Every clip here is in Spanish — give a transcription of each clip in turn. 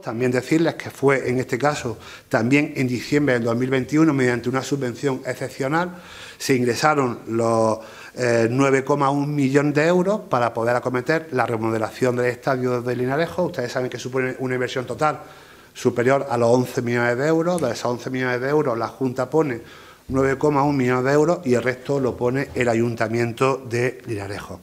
también decirles que fue en este caso también en diciembre del 2021, mediante una subvención excepcional, se ingresaron los 9,1 eh, millones de euros para poder acometer la remodelación del estadio de Linarejo. Ustedes saben que supone una inversión total superior a los 11 millones de euros. De esos 11 millones de euros, la Junta pone 9,1 millones de euros y el resto lo pone el Ayuntamiento de Linarejo.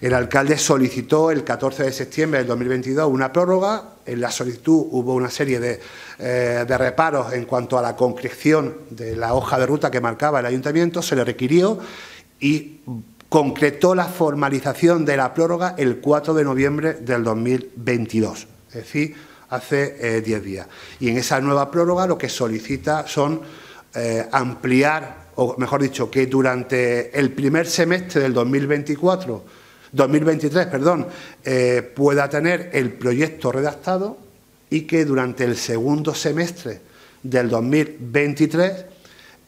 El alcalde solicitó el 14 de septiembre del 2022 una prórroga. En la solicitud hubo una serie eh, de, reparos en cuanto a la concreción de la hoja de ruta que marcaba el ayuntamiento. Se le requirió y concretó la formalización de la prórroga el 4 de noviembre del 2022, es decir, hace 10 eh, días. Y en esa nueva prórroga lo que solicita son eh, ampliar, o mejor dicho, que durante el primer semestre del 2024 2023, perdón, eh, pueda tener el proyecto redactado y que durante el segundo semestre del 2023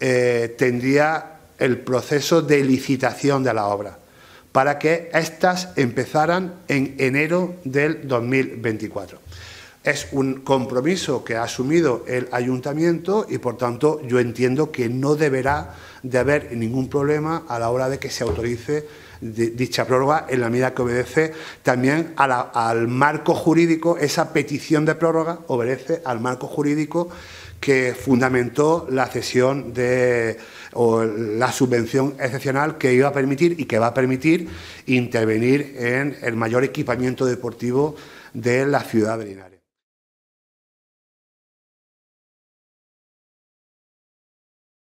eh, tendría el proceso de licitación de la obra para que éstas empezaran en enero del 2024. Es un compromiso que ha asumido el ayuntamiento y, por tanto, yo entiendo que no deberá de haber ningún problema a la hora de que se autorice dicha prórroga en la medida que obedece también al marco jurídico, esa petición de prórroga obedece al marco jurídico que fundamentó la cesión de la subvención excepcional que iba a permitir y que va a permitir intervenir en el mayor equipamiento deportivo de la ciudad de Linares.